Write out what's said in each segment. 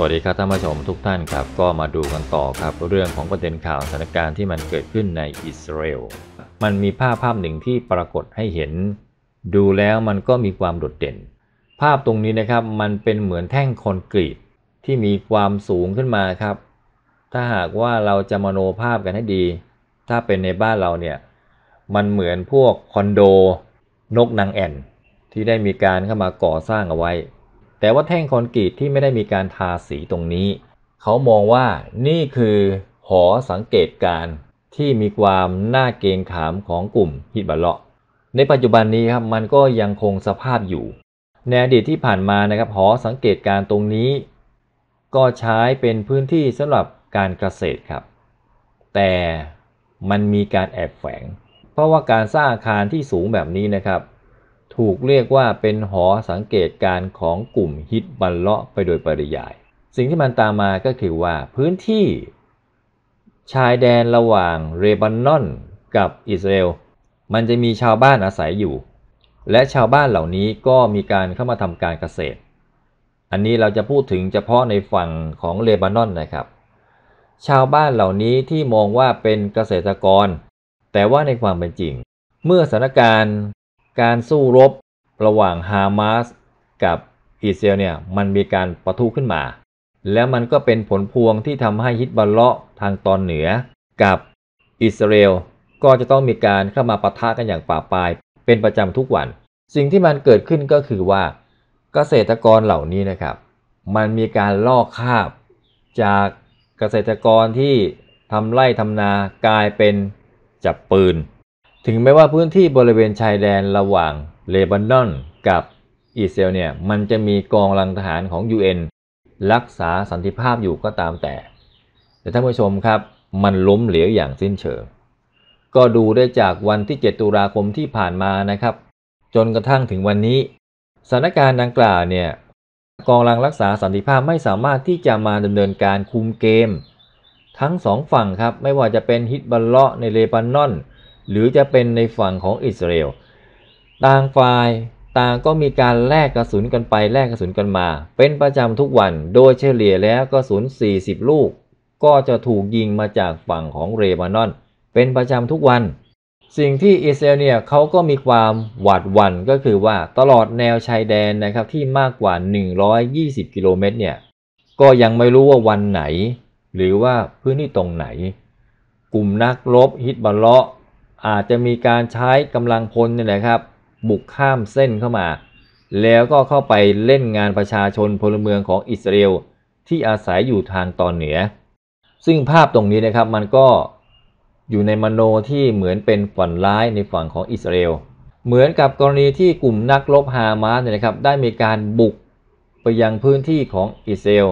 สวัสดีครับท่านผู้ชมทุกท่านครับ ก็มาดูกันต่อครับ เรื่องของประเด็นข่าวสถานการณ์ที่มันเกิดขึ้นในอิสราเอลมันมีภาพภาพหนึ่งที่ปรากฏให้เห็น ดูแล้วมันก็มีความโดดเด่น ภาพตรงนี้นะครับมันเป็นเหมือนแท่งคอนกรีตที่มีความสูงขึ้นมาครับ ถ้าหากว่าเราจะมโนภาพกันให้ดี ถ้าเป็นในบ้านเราเนี่ยมันเหมือนพวกคอนโดนกนางแอ่นที่ได้มีการเข้ามาก่อสร้างเอาไว้แต่ว่าแท่งคอนกรีตที่ไม่ได้มีการทาสีตรงนี้ เขามองว่านี่คือหอสังเกตการที่มีความน่าเกรงขามของกลุ่มฮิตบัลเลาะในปัจจุบันนี้ครับ มันก็ยังคงสภาพอยู่ ในอดีตที่ผ่านมานะครับ หอสังเกตการตรงนี้ ก็ใช้เป็นพื้นที่สำหรับการเกษตรครับ แต่มันมีการแอบแฝง เพราะว่าการสร้างอาคารที่สูงแบบนี้นะครับถูกเรียกว่าเป็นหอสังเกตการของกลุ่มฮิตบัลเลาะไปโดยปริยาย สิ่งที่มันตามมาก็คือว่าพื้นที่ชายแดนระหว่างเรบานอน กับอิสราเอลมันจะมีชาวบ้านอาศัยอยู่ และชาวบ้านเหล่านี้ก็มีการเข้ามาทำการเกษตร อันนี้เราจะพูดถึงเฉพาะในฝั่งของเลบานอนนะครับ ชาวบ้านเหล่านี้ที่มองว่าเป็นเกษตรกร แต่ว่าในความเป็นจริง เมื่อสถานการณ์การสู้รบระหว่างฮามาสกับอิสราเอลเนี่ยมันมีการประทุขึ้นมา แล้วมันก็เป็นผลพวงที่ทำให้ฮิตบัลเลาะทางตอนเหนือกับอิสราเอลก็จะต้องมีการเข้ามาปะทะกันอย่างป่าปลาย เป็นประจำทุกวัน สิ่งที่มันเกิดขึ้นก็คือว่าเกษตรกรเหล่านี้นะครับ มันมีการลอกคาบจากเกษตรกรที่ทำไร่ทำนากลายเป็นจับปืนถึงแม้ว่าพื้นที่บริเวณชายแดนระหว่างเลบานอนกับอิสราเอลเนี่ยมันจะมีกองรังทหารของ UN รักษาสันติภาพอยู่ก็ตามแต่ แต่ท่านผู้ชมครับ มันล้มเหลวอย่างสิ้นเชิงก็ดูได้จากวันที่ 7 ตุลาคมที่ผ่านมานะครับ จนกระทั่งถึงวันนี้สถานการณ์ดังกล่าวเนี่ย กองรังรักษาสันติภาพไม่สามารถที่จะมาดำเนินการคุมเกม ทั้งสองฝั่งครับไม่ว่าจะเป็นฮิตบัลเลาะในเลบานอนหรือจะเป็นในฝั่งของอิสราเอล ต่างฝ่าย ต่างก็มีการแลกกระสุนกันไปแลกกระสุนกันมา เป็นประจำทุกวัน โดยเฉลี่ยแล้วกระสุน40 ลูก ก็จะถูกยิงมาจากฝั่งของเรบานอน เป็นประจำทุกวัน สิ่งที่อิสราเอลเนี่ยเขาก็มีความหวาดหวั่นก็คือว่าตลอดแนวชายแดนนะครับที่มากกว่า 120 กิโลเมตรเนี่ย ก็ยังไม่รู้ว่าวันไหน หรือว่าพื้นที่ตรงไหน กลุ่มนักรบฮิตบัลเลาะอาจจะมีการใช้กำลังพลนี่แหละครับบุกข้ามเส้นเข้ามา แล้วก็เข้าไปเล่นงานประชาชนพลเมืองของอิสราเอลที่อาศัยอยู่ทางตอนเหนือ ซึ่งภาพตรงนี้นะครับมันก็อยู่ในมโนที่เหมือนเป็นฝันร้ายในฝั่งของอิสราเอลเหมือนกับกรณีที่กลุ่มนักรบฮามาสเนี่ยนะครับ ได้มีการบุกไปยังพื้นที่ของอิสราเอล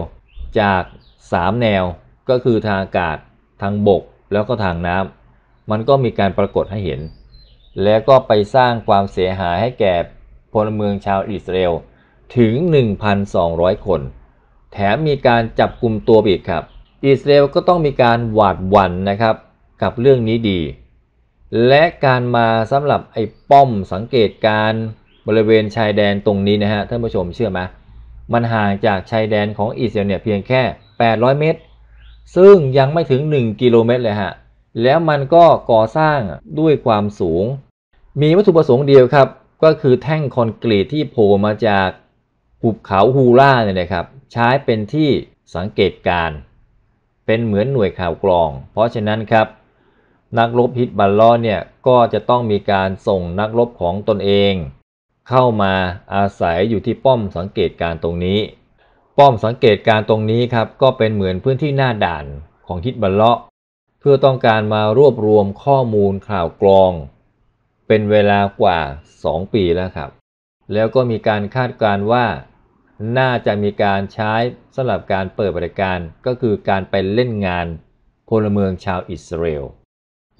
จาก 3 แนว ก็คือทางอากาศทางบกแล้วก็ทางน้ำมันก็มีการปรากฏให้เห็น แล้วก็ไปสร้างความเสียหายให้แก่พลเมืองชาวอิสราเอลถึง 1,200 คน แถมมีการจับกลุ่มตัวอีกครับอิสราเอลก็ต้องมีการหวาดหวั่นนะครับ กับเรื่องนี้ดี และการมาสำหรับไอ้ป้อมสังเกตการบริเวณชายแดนตรงนี้นะฮะท่านผู้ชมเชื่อไหมมันห่างจากชายแดนของอิสราเอลเนี่ยเพียงแค่ 800 เมตร ซึ่งยังไม่ถึง 1 กิโลเมตรเลยฮะแล้วมันก็ก่อสร้างด้วยความสูง มีวัตถุประสงค์เดียวครับ ก็คือแท่งคอนกรีตที่โผล่มาจากหุบเขาฮูล่าเนี่ยนะครับ ใช้เป็นที่สังเกตการ เป็นเหมือนหน่วยข่าวกรอง เพราะฉะนั้นครับ นักรบฮิตบัลลอเนี่ย ก็จะต้องมีการส่งนักรบของตนเอง เข้ามาอาศัยอยู่ที่ป้อมสังเกตการตรงนี้ ป้อมสังเกตการตรงนี้ครับ ก็เป็นเหมือนพื้นที่หน้าด่านของฮิตบัลลอพื่อต้องการมารวบรวมข้อมูลข่าวกรอง เป็นเวลากว่า 2 ปีแล้วครับ แล้วก็มีการคาดการว่า น่าจะมีการใช้สำหรับการเปิดบริการก็คือการไปเล่นงานพลเมืองชาวอิสราเอล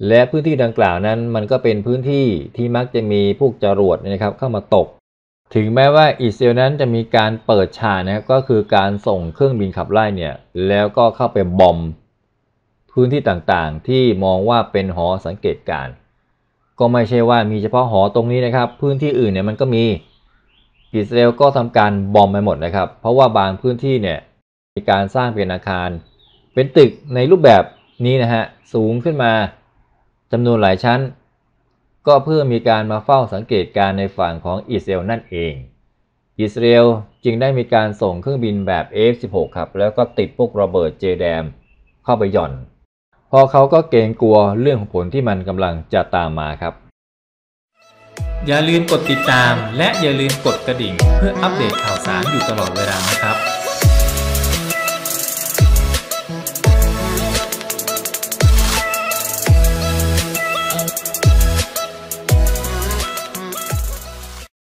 และพื้นที่ดังกล่าวนั้นมันก็เป็นพื้นที่ที่มักจะมีพวกจรวดนะครับเข้ามาตก ถึงแม้ว่าอิสราเอลนั้นจะมีการเปิดฉากนะก็คือการส่งเครื่องบินขับไล่เนี่ยแล้วก็เข้าไปบอมพื้นที่ต่างๆ ที่มองว่าเป็นหอสังเกตการ ก็ไม่ใช่ว่ามีเฉพาะหอตรงนี้นะครับ พื้นที่อื่นเนี่ยมันก็มี อิสราเอลก็ทำการบอมไปหมดนะครับ เพราะว่าบางพื้นที่เนี่ย มีการสร้างเป็นอาคาร เป็นตึกในรูปแบบนี้นะฮะ สูงขึ้นมาจำนวนหลายชั้น ก็เพื่อมีการมาเฝ้าสังเกตการ ในฝั่งของอิสราเอลนั่นเอง อิสราเอลจึงได้มีการส่งเครื่องบินแบบ F16 ครับแล้วก็ติดพวกระเบิดเจแดมเข้าไปหย่อนพอเขาก็เกรงกลัวเรื่องของผลที่มันกำลังจะตามมาครับ อย่าลืมกดติดตามและอย่าลืมกดกระดิ่งเพื่ออัปเดตข่าวสารอยู่ตลอดเวลานะครับ